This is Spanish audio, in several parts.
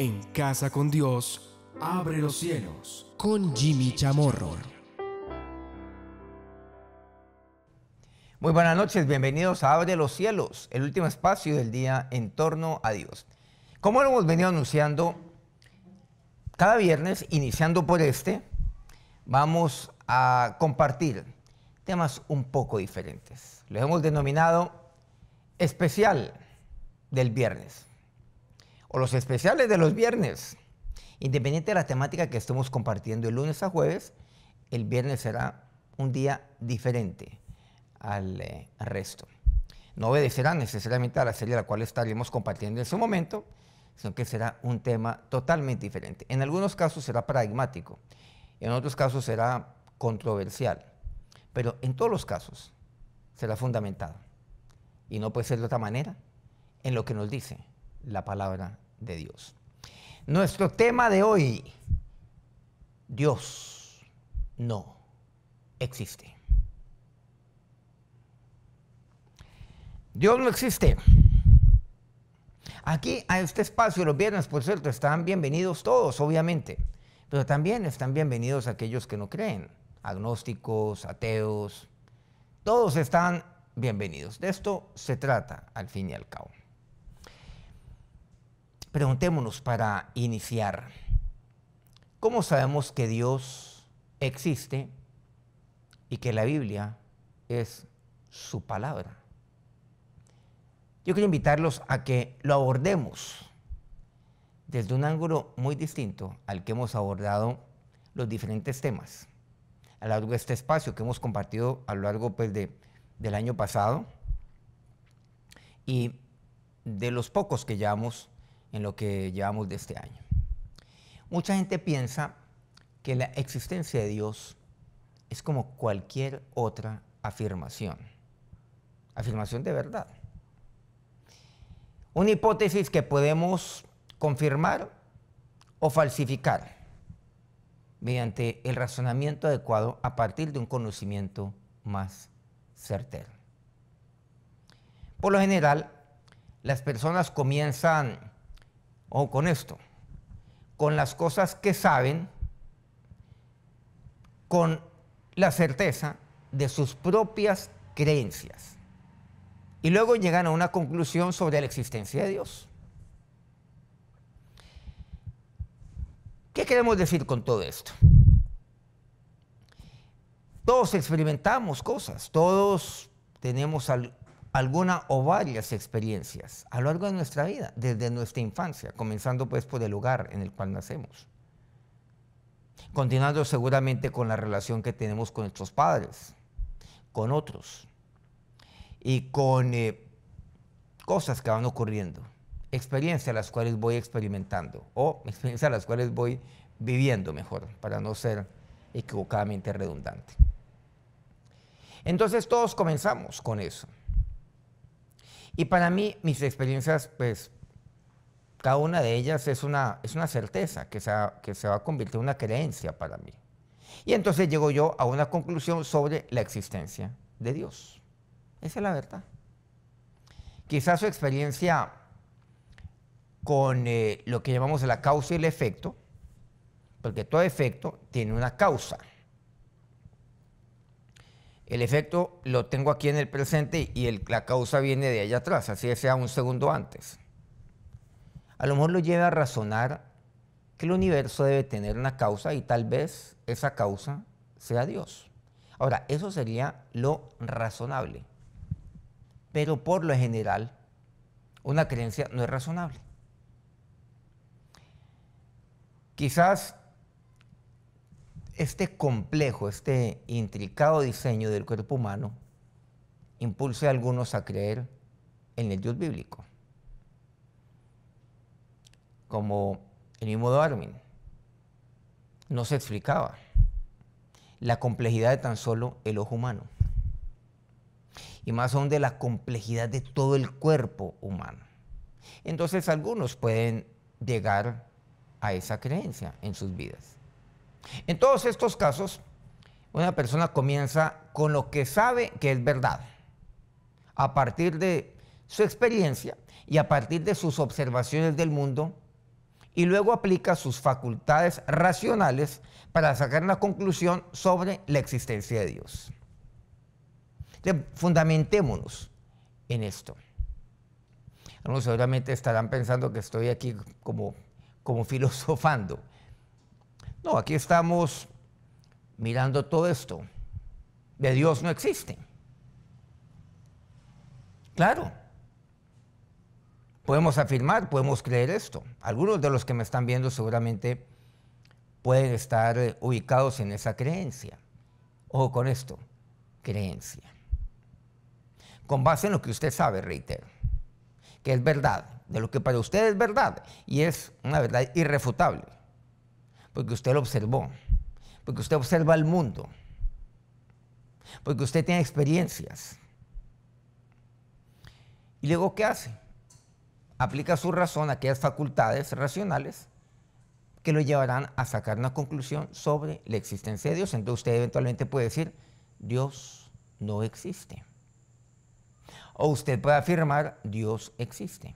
en Casa con Dios, Abre los Cielos, con Jimmy Chamorro. Muy buenas noches, bienvenidos a Abre los Cielos, el último espacio del día en torno a Dios. Como lo hemos venido anunciando, cada viernes, iniciando por este, vamos a compartir temas un poco diferentes. Los hemos denominado especial del viernes o los especiales de los viernes. Independiente de la temática que estemos compartiendo el lunes a jueves, el viernes será un día diferente al eh, resto. No obedecerá necesariamente a la serie a la cual estaremos compartiendo en su momento, sino que será un tema totalmente diferente. En algunos casos será pragmático, en otros casos será controversial, pero en todos los casos será fundamentado. Y no puede ser de otra manera en lo que nos dice la palabra de Dios. Nuestro tema de hoy, Dios no existe. Dios no existe. Aquí a este espacio los viernes, por cierto, están bienvenidos todos, obviamente, pero también están bienvenidos aquellos que no creen, agnósticos, ateos, todos están bienvenidos. De esto se trata al fin y al cabo. Preguntémonos para iniciar, ¿cómo sabemos que Dios existe y que la Biblia es su palabra? Yo quiero invitarlos a que lo abordemos desde un ángulo muy distinto al que hemos abordado los diferentes temas a lo largo de este espacio que hemos compartido a lo largo pues, del año pasado y de los pocos que llevamos en lo que llevamos de este año. Mucha gente piensa que la existencia de Dios es como cualquier otra afirmación, afirmación de verdad. Una hipótesis que podemos confirmar o falsificar mediante el razonamiento adecuado a partir de un conocimiento más certero. Por lo general, las personas comienzan o con esto, con las cosas que saben, con la certeza de sus propias creencias. Y luego llegan a una conclusión sobre la existencia de Dios. ¿Qué queremos decir con todo esto? Todos experimentamos cosas, todos tenemos alguna o varias experiencias a lo largo de nuestra vida, desde nuestra infancia, comenzando pues por el lugar en el cual nacemos. Continuando seguramente con la relación que tenemos con nuestros padres, con otros y con eh, cosas que van ocurriendo, experiencias las cuales voy experimentando o experiencias las cuales voy viviendo mejor, para no ser equivocadamente redundante. Entonces todos comenzamos con eso. Y para mí, mis experiencias, pues, cada una de ellas es una, es una certeza que se, que se va a convertir en una creencia para mí. Y entonces llego yo a una conclusión sobre la existencia de Dios. Esa es la verdad. Quizás su experiencia con eh, lo que llamamos la causa y el efecto, porque todo efecto tiene una causa el efecto lo tengo aquí en el presente y la causa viene de allá atrás, así sea un segundo antes. A lo mejor lo lleva a razonar que el universo debe tener una causa y tal vez esa causa sea Dios. Ahora, eso sería lo razonable. Pero por lo general, una creencia no es razonable. Quizás este complejo, este intricado diseño del cuerpo humano impulsa a algunos a creer en el Dios bíblico, como el mismo Darwin. No se explicaba la complejidad de tan solo el ojo humano, y más aún de la complejidad de todo el cuerpo humano. Entonces algunos pueden llegar a esa creencia en sus vidas. En todos estos casos, una persona comienza con lo que sabe que es verdad, a partir de su experiencia y a partir de sus observaciones del mundo, y luego aplica sus facultades racionales para sacar una conclusión sobre la existencia de Dios. fundamentémonos en esto. Algunos seguramente estarán pensando que estoy aquí como filosofando. No, aquí estamos mirando todo esto. De Dios no existe. Claro. Podemos afirmar, podemos creer esto. Algunos de los que me están viendo seguramente pueden estar eh, ubicados en esa creencia. Ojo con esto, creencia. Con base en lo que usted sabe, reitero, que es verdad, de lo que para usted es verdad y es una verdad irrefutable. Porque usted lo observó, porque usted observa el mundo, porque usted tiene experiencias. Y luego, ¿qué hace? Aplica su razón a aquellas facultades racionales que lo llevarán a sacar una conclusión sobre la existencia de Dios. Entonces usted eventualmente puede decir, Dios no existe. O usted puede afirmar, Dios existe.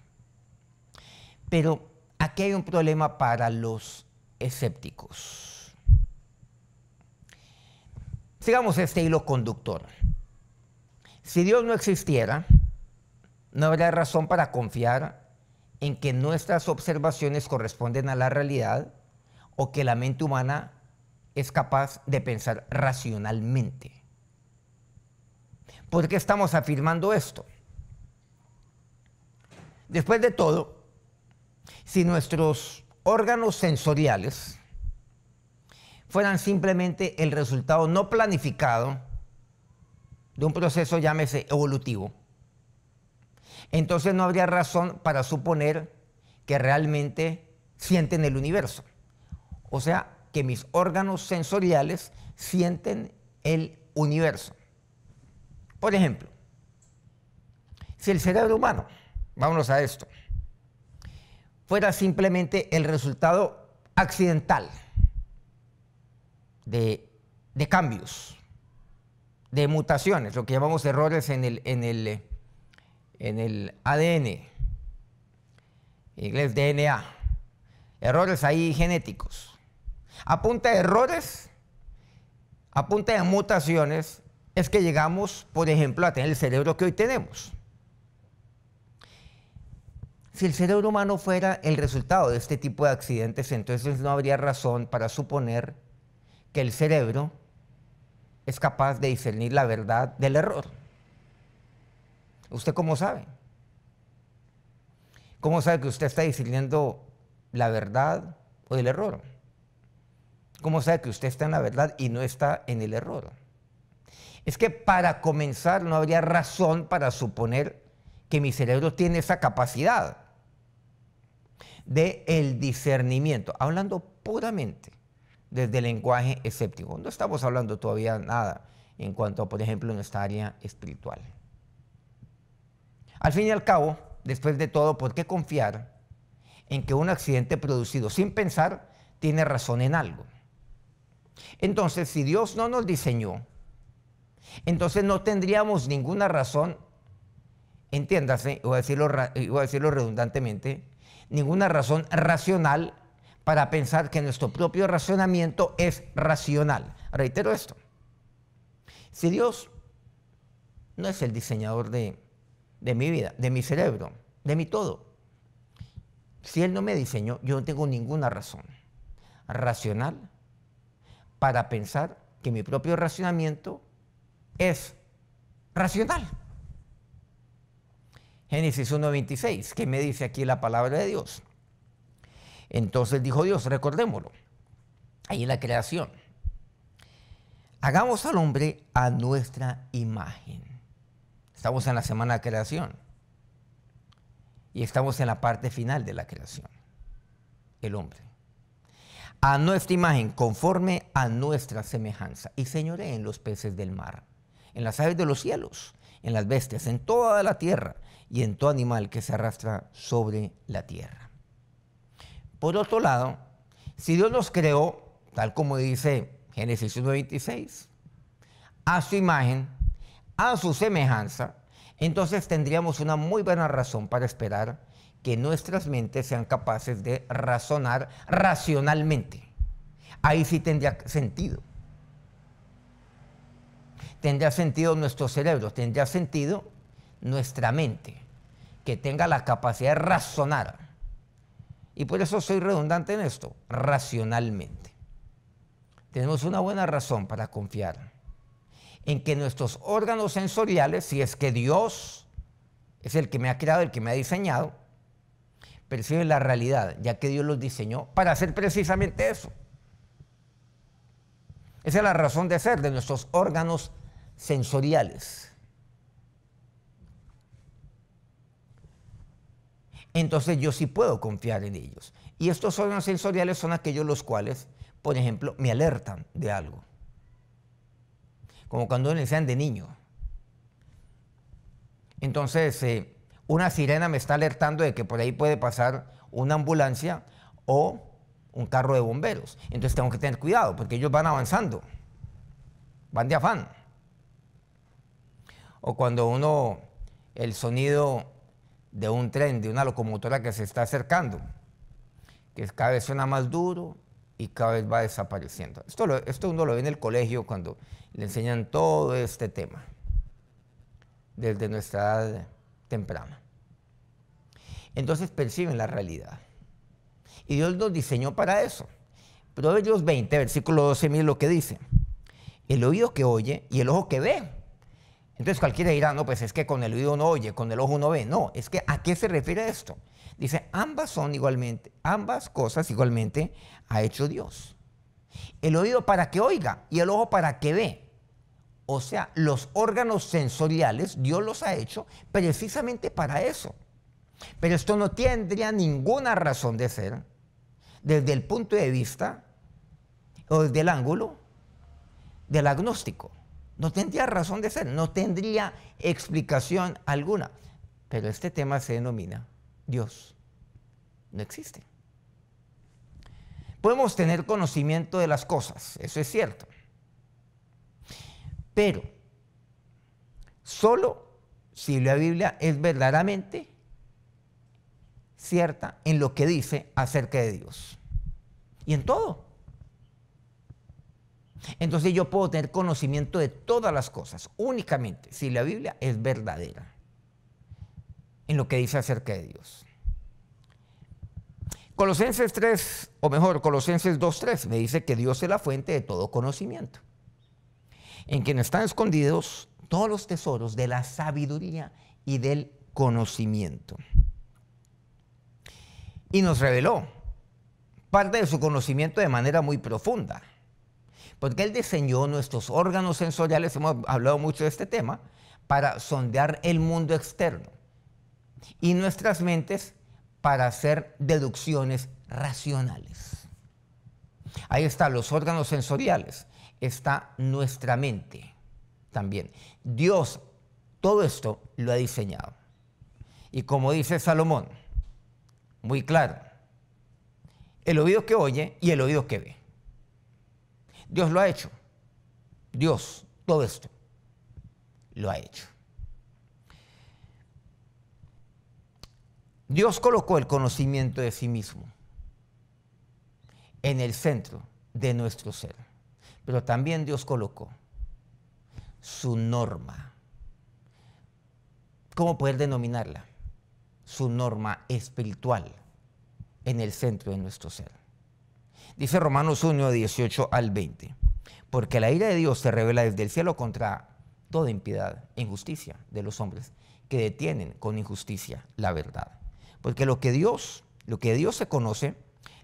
Pero aquí hay un problema para los escépticos. Sigamos este hilo conductor. Si Dios no existiera, no habría razón para confiar en que nuestras observaciones corresponden a la realidad o que la mente humana es capaz de pensar racionalmente. ¿Por qué estamos afirmando esto? Después de todo, si nuestros órganos sensoriales fueran simplemente el resultado no planificado de un proceso, llámese, evolutivo, entonces no habría razón para suponer que realmente sienten el universo. O sea, que mis órganos sensoriales sienten el universo. Por ejemplo, si el cerebro humano, vámonos a esto, fuera simplemente el resultado accidental de, cambios, de mutaciones, lo que llamamos errores en el, en el, ADN, en inglés DNA, errores ahí genéticos. Apunta de errores, apunta a mutaciones, es que llegamos, por ejemplo, a tener el cerebro que hoy tenemos. Si el cerebro humano fuera el resultado de este tipo de accidentes, entonces no habría razón para suponer que el cerebro es capaz de discernir la verdad del error. ¿Usted cómo sabe? ¿Cómo sabe que usted está discerniendo la verdad o el error? ¿Cómo sabe que usted está en la verdad y no está en el error? Es que para comenzar no habría razón para suponer que mi cerebro tiene esa capacidad de el discernimiento, hablando puramente desde el lenguaje escéptico. No estamos hablando todavía nada en cuanto por ejemplo, nuestra área espiritual. Al fin y al cabo, después de todo, ¿por qué confiar en que un accidente producido sin pensar tiene razón en algo? Entonces, si Dios no nos diseñó, entonces no tendríamos ninguna razón, entiéndase, o decirlo, voy a decirlo redundantemente, ninguna razón racional para pensar que nuestro propio racionamiento es racional. Reitero esto. Si Dios no es el diseñador de, mi vida, de mi cerebro, de mi todo, si Él no me diseñó, yo no tengo ninguna razón racional para pensar que mi propio racionamiento es racional. Génesis 1.26, que me dice aquí la palabra de Dios. Entonces dijo Dios, recordémoslo, ahí en la creación. Hagamos al hombre a nuestra imagen. Estamos en la semana de creación y estamos en la parte final de la creación, el hombre. A nuestra imagen, conforme a nuestra semejanza. Y señoré en los peces del mar, en las aves de los cielos, en las bestias, en toda la tierra, y en todo animal que se arrastra sobre la tierra. Por otro lado, si Dios nos creó, tal como dice Génesis 1.26, a su imagen, a su semejanza, entonces tendríamos una muy buena razón para esperar que nuestras mentes sean capaces de razonar racionalmente. Ahí sí tendría sentido. Tendría sentido nuestro cerebro, tendría sentido nuestra mente, que tenga la capacidad de razonar. Y por eso soy redundante en esto, racionalmente. Tenemos una buena razón para confiar en que nuestros órganos sensoriales, si es que Dios es el que me ha creado, el que me ha diseñado, perciben la realidad, ya que Dios los diseñó para hacer precisamente eso. Esa es la razón de ser de nuestros órganos sensoriales. entonces yo sí puedo confiar en ellos. Y estos órganos sensoriales son aquellos los cuales, por ejemplo, me alertan de algo. Como cuando me sean de niño. Entonces, eh, una sirena me está alertando de que por ahí puede pasar una ambulancia o un carro de bomberos. Entonces tengo que tener cuidado porque ellos van avanzando, van de afán. O cuando uno, el sonido de un tren, de una locomotora que se está acercando, que cada vez suena más duro y cada vez va desapareciendo. Esto, esto uno lo ve en el colegio cuando le enseñan todo este tema, desde nuestra edad temprana. Entonces perciben la realidad. Y Dios nos diseñó para eso. Proverbios 20, versículo 12, mire lo que dice. El oído que oye y el ojo que ve entonces cualquiera dirá, no, pues es que con el oído no oye, con el ojo no ve. No, es que ¿a qué se refiere esto? Dice, ambas son igualmente, ambas cosas igualmente ha hecho Dios. El oído para que oiga y el ojo para que ve. O sea, los órganos sensoriales Dios los ha hecho precisamente para eso. Pero esto no tendría ninguna razón de ser desde el punto de vista o desde el ángulo del agnóstico. No tendría razón de ser, no tendría explicación alguna. Pero este tema se denomina Dios. No existe. Podemos tener conocimiento de las cosas, eso es cierto. Pero solo si la Biblia es verdaderamente cierta en lo que dice acerca de Dios. Y en todo. Entonces yo puedo tener conocimiento de todas las cosas, únicamente si la Biblia es verdadera en lo que dice acerca de Dios. Colosenses 3, o mejor, Colosenses 2.3, me dice que Dios es la fuente de todo conocimiento, en quien están escondidos todos los tesoros de la sabiduría y del conocimiento. Y nos reveló parte de su conocimiento de manera muy profunda porque Él diseñó nuestros órganos sensoriales, hemos hablado mucho de este tema, para sondear el mundo externo y nuestras mentes para hacer deducciones racionales. Ahí están los órganos sensoriales, está nuestra mente también. Dios todo esto lo ha diseñado. Y como dice Salomón, muy claro, el oído que oye y el oído que ve. Dios lo ha hecho. Dios, todo esto, lo ha hecho. Dios colocó el conocimiento de sí mismo en el centro de nuestro ser, pero también Dios colocó su norma. ¿Cómo poder denominarla? Su norma espiritual en el centro de nuestro ser. Dice Romanos 1, 18 al 20. Porque la ira de Dios se revela desde el cielo contra toda impiedad e injusticia de los hombres que detienen con injusticia la verdad. Porque lo que Dios, lo que Dios se conoce,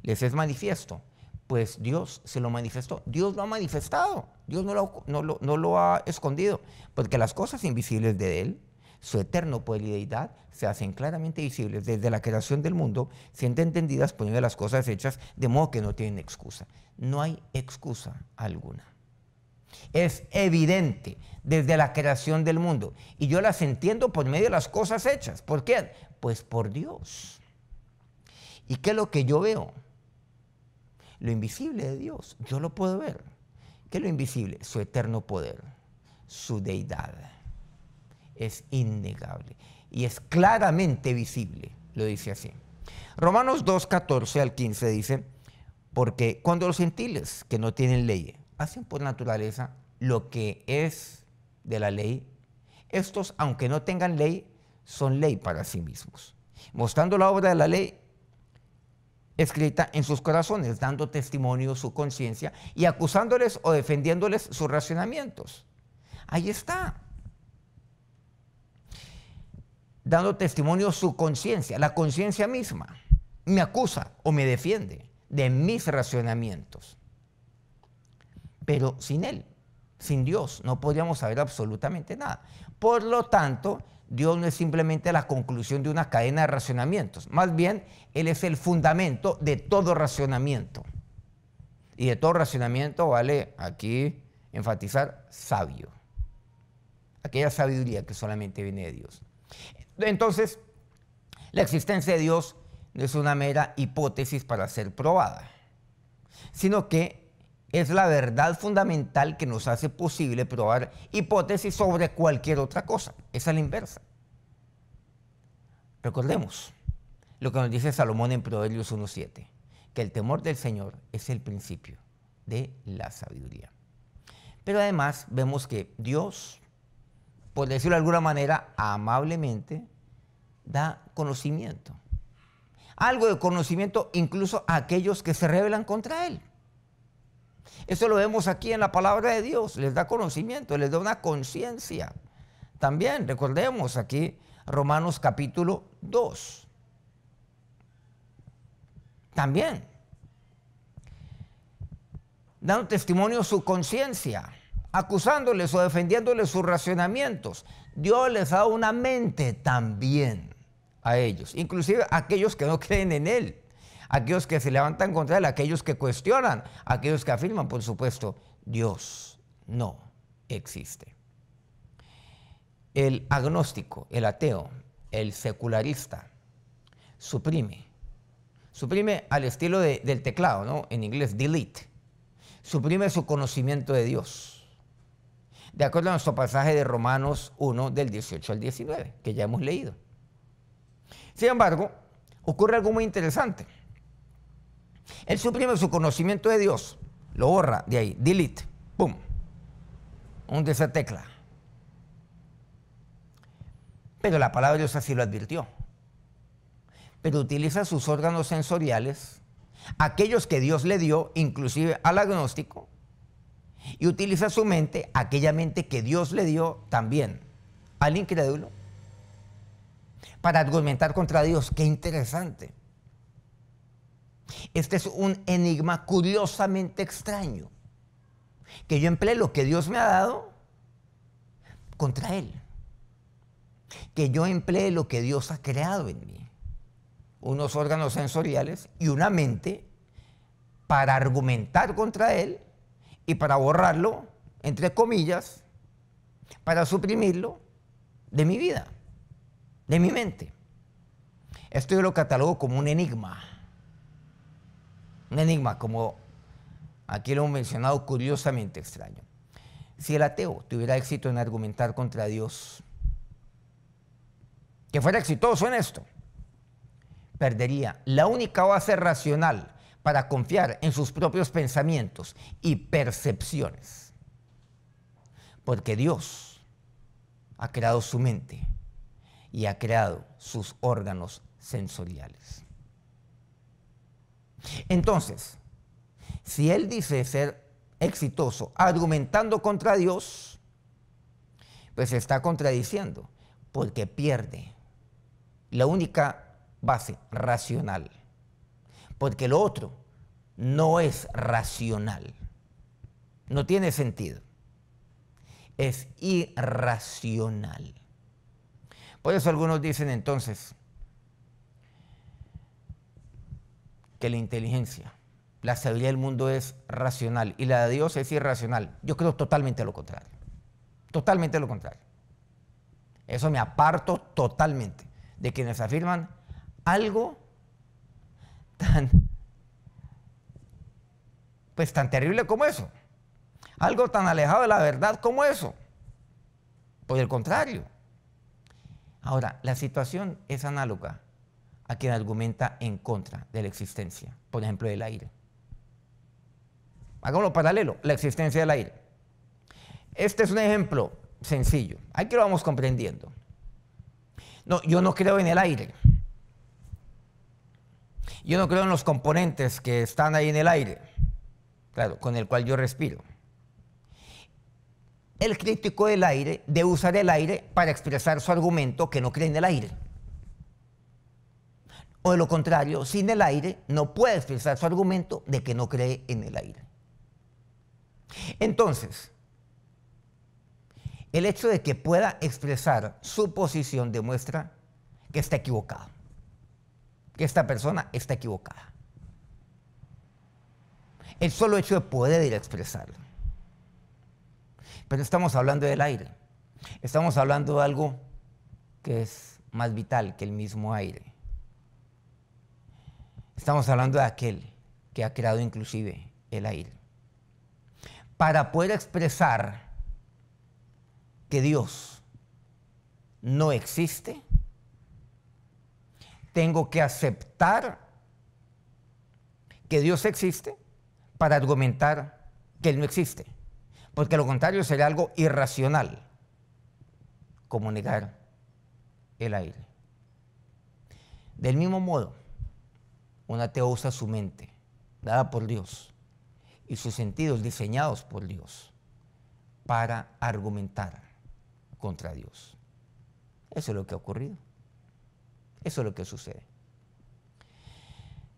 les es manifiesto, pues Dios se lo manifestó. Dios lo ha manifestado, Dios no lo, no no lo ha escondido, porque las cosas invisibles de Él, su eterno poder y deidad se hacen claramente visibles desde la creación del mundo, siendo entendidas por medio de las cosas hechas, de modo que no tienen excusa. No hay excusa alguna. Es evidente desde la creación del mundo. Y yo las entiendo por medio de las cosas hechas. ¿Por qué? Pues por Dios. ¿Y qué es lo que yo veo? Lo invisible de Dios. Yo lo puedo ver. ¿Qué es lo invisible? Su eterno poder, su deidad es innegable y es claramente visible, lo dice así. Romanos 2, 14 al 15 dice, porque cuando los gentiles que no tienen ley hacen por naturaleza lo que es de la ley, estos, aunque no tengan ley, son ley para sí mismos, mostrando la obra de la ley escrita en sus corazones, dando testimonio su conciencia y acusándoles o defendiéndoles sus racionamientos. Ahí está dando testimonio su conciencia, la conciencia misma, me acusa o me defiende de mis racionamientos. Pero sin Él, sin Dios, no podríamos saber absolutamente nada. Por lo tanto, Dios no es simplemente la conclusión de una cadena de racionamientos, más bien Él es el fundamento de todo racionamiento. Y de todo racionamiento vale aquí enfatizar sabio, aquella sabiduría que solamente viene de Dios. Entonces, la existencia de Dios no es una mera hipótesis para ser probada, sino que es la verdad fundamental que nos hace posible probar hipótesis sobre cualquier otra cosa. Esa es la inversa. Recordemos lo que nos dice Salomón en Proverbios 1.7, que el temor del Señor es el principio de la sabiduría. Pero además vemos que Dios, por decirlo de alguna manera, amablemente, da conocimiento. Algo de conocimiento incluso a aquellos que se rebelan contra Él. Eso lo vemos aquí en la palabra de Dios. Les da conocimiento, les da una conciencia. También recordemos aquí Romanos capítulo 2. También. Dando testimonio su conciencia, acusándoles o defendiéndoles sus racionamientos. Dios les da una mente también a ellos, inclusive a aquellos que no creen en Él, aquellos que se levantan contra Él, aquellos que cuestionan, aquellos que afirman, por supuesto, Dios no existe. El agnóstico, el ateo, el secularista, suprime. Suprime al estilo del teclado, ¿no? En inglés, delete. Suprime su conocimiento de Dios. De acuerdo a nuestro pasaje de Romanos 1, del 18 al 19, que ya hemos leído. Sin embargo, ocurre algo muy interesante. Él suprime su conocimiento de Dios, lo borra de ahí, delete, pum, de esa tecla. Pero la palabra de Dios así lo advirtió. Pero utiliza sus órganos sensoriales, aquellos que Dios le dio, inclusive al agnóstico, y utiliza su mente, aquella mente que Dios le dio también al incrédulo, para argumentar contra Dios. Qué interesante. Este es un enigma curiosamente extraño, que yo emplee lo que Dios me ha dado contra Él, que yo emplee lo que Dios ha creado en mí, unos órganos sensoriales y una mente para argumentar contra Él y para borrarlo, entre comillas, para suprimirlo de mi vida de mi mente. Esto yo lo catalogo como un enigma. Un enigma, como aquí lo hemos mencionado curiosamente extraño. Si el ateo tuviera éxito en argumentar contra Dios, que fuera exitoso en esto, perdería la única base racional para confiar en sus propios pensamientos y percepciones. Porque Dios ha creado su mente y ha creado sus órganos sensoriales. Entonces, si él dice ser exitoso argumentando contra Dios, pues se está contradiciendo, porque pierde la única base racional, porque lo otro no es racional, no tiene sentido, es irracional. Por eso algunos dicen entonces que la inteligencia, la sabiduría del mundo es racional y la de Dios es irracional. Yo creo totalmente lo contrario. Totalmente lo contrario. Eso me aparto totalmente de quienes afirman algo tan pues tan terrible como eso. Algo tan alejado de la verdad como eso. Por el contrario, Ahora, la situación es análoga a quien argumenta en contra de la existencia, por ejemplo, del aire. Hagámoslo paralelo, la existencia del aire. Este es un ejemplo sencillo, que lo vamos comprendiendo. No, yo no creo en el aire. Yo no creo en los componentes que están ahí en el aire, claro, con el cual yo respiro el crítico del aire de usar el aire para expresar su argumento que no cree en el aire. O de lo contrario, sin el aire no puede expresar su argumento de que no cree en el aire. Entonces, el hecho de que pueda expresar su posición demuestra que está equivocado, que esta persona está equivocada. El solo hecho de poder ir expresarlo. Pero estamos hablando del aire. Estamos hablando de algo que es más vital que el mismo aire. Estamos hablando de aquel que ha creado inclusive el aire. Para poder expresar que Dios no existe, tengo que aceptar que Dios existe para argumentar que Él no existe porque lo contrario sería algo irracional como negar el aire. Del mismo modo, un ateo usa su mente, dada por Dios, y sus sentidos diseñados por Dios, para argumentar contra Dios. Eso es lo que ha ocurrido. Eso es lo que sucede.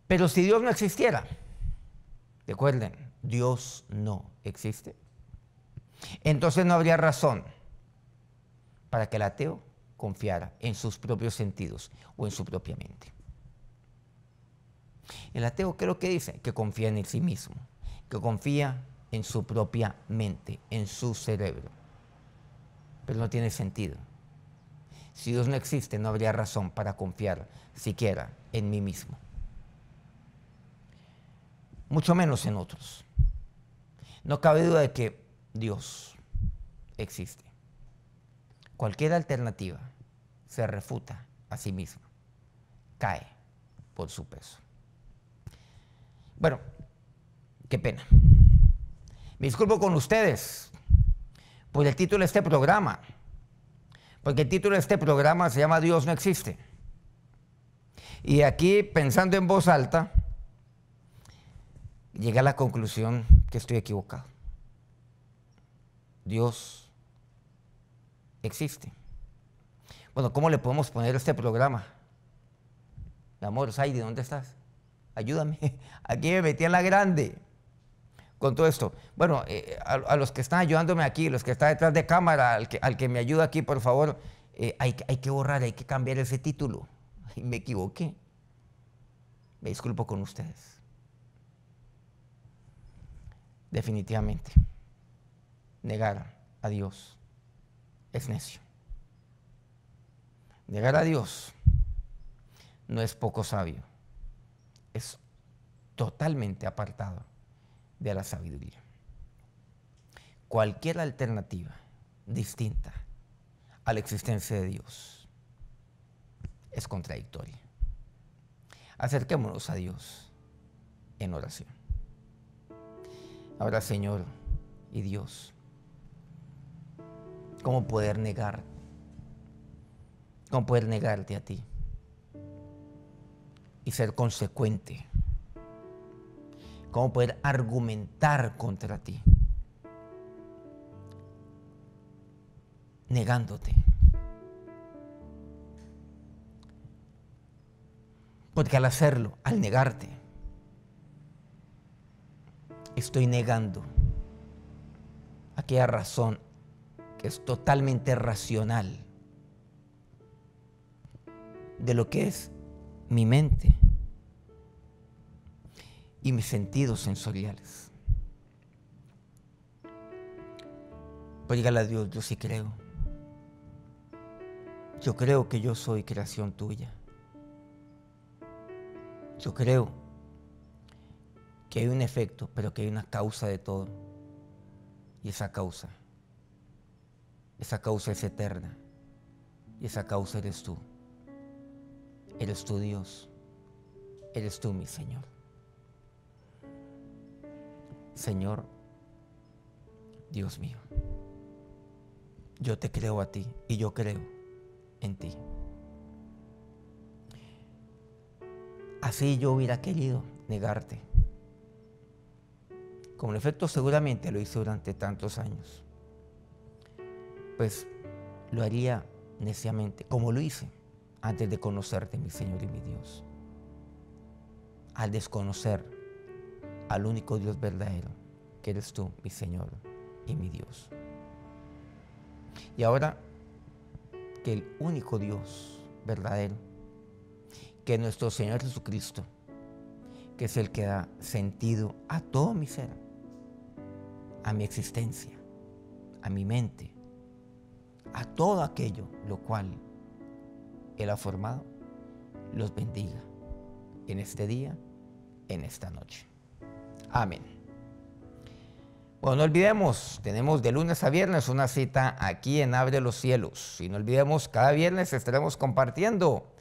Pero si Dios no existiera, recuerden, Dios no existe. Entonces no habría razón para que el ateo confiara en sus propios sentidos o en su propia mente. El ateo, ¿qué es lo que dice? Que confía en sí mismo, que confía en su propia mente, en su cerebro. Pero no tiene sentido. Si Dios no existe, no habría razón para confiar siquiera en mí mismo. Mucho menos en otros. No cabe duda de que Dios existe. Cualquier alternativa se refuta a sí misma, cae por su peso. Bueno, qué pena. Me disculpo con ustedes por el título de este programa, porque el título de este programa se llama Dios no existe. Y aquí, pensando en voz alta, llegué a la conclusión que estoy equivocado. Dios existe. Bueno, ¿cómo le podemos poner este programa? Mi amor, Saidi, ¿dónde estás? Ayúdame. Aquí me metí en la grande con todo esto. Bueno, eh, a, los que están ayudándome aquí, los que están detrás de cámara, al que, me ayuda aquí, por favor, eh, hay, hay, que borrar, hay que cambiar ese título. me equivoqué. Me disculpo con ustedes. Definitivamente negar a Dios es necio. Negar a Dios no es poco sabio, es totalmente apartado de la sabiduría. Cualquier alternativa distinta a la existencia de Dios es contradictoria. Acerquémonos a Dios en oración. Ahora, Señor y Dios, ¿Cómo poder negar? ¿Cómo poder negarte a ti? Y ser consecuente. ¿Cómo poder argumentar contra ti? Negándote. Porque al hacerlo, al negarte, estoy negando aquella razón, es totalmente racional de lo que es mi mente y mis sentidos sensoriales. Oígale a Dios, yo sí creo. Yo creo que yo soy creación tuya. Yo creo que hay un efecto, pero que hay una causa de todo. Y esa causa esa causa es eterna. Y esa causa eres tú. Eres tu Dios. Eres tú, mi Señor. Señor, Dios mío, yo te creo a ti y yo creo en ti. Así yo hubiera querido negarte. Como en efecto seguramente lo hice durante tantos años pues lo haría neciamente, como lo hice antes de conocerte, mi Señor y mi Dios. Al desconocer al único Dios verdadero, que eres tú, mi Señor y mi Dios. Y ahora que el único Dios verdadero, que nuestro Señor Jesucristo, que es el que da sentido a todo mi ser, a mi existencia, a mi mente, a todo aquello lo cual Él ha formado, los bendiga en este día, en esta noche. Amén. Bueno, no olvidemos, tenemos de lunes a viernes una cita aquí en Abre los Cielos. Y no olvidemos, cada viernes estaremos compartiendo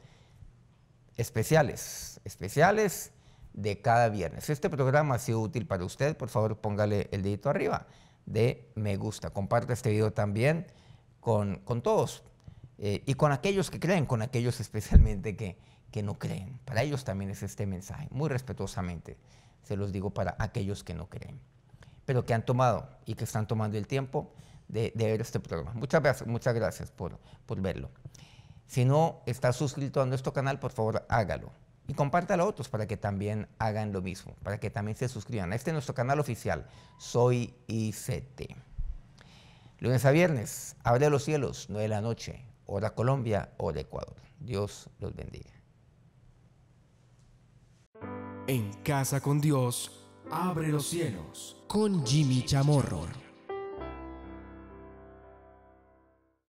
especiales, especiales de cada viernes. Si este programa ha sido útil para usted, por favor póngale el dedito arriba de me gusta. Comparte este video también con, con todos eh, y con aquellos que creen, con aquellos especialmente que, que no creen. Para ellos también es este mensaje, muy respetuosamente se los digo para aquellos que no creen, pero que han tomado y que están tomando el tiempo de, ver este programa. Muchas gracias, muchas gracias por, por verlo. Si no estás suscrito a nuestro canal, por favor hágalo. Y compártalo a otros para que también hagan lo mismo, para que también se suscriban. Este es nuestro canal oficial, Soy ICT. Lunes a viernes, abre los cielos, 9 de la noche, hora Colombia, o de Ecuador. Dios los bendiga. En casa con Dios, abre los cielos. Con Jimmy Chamorro.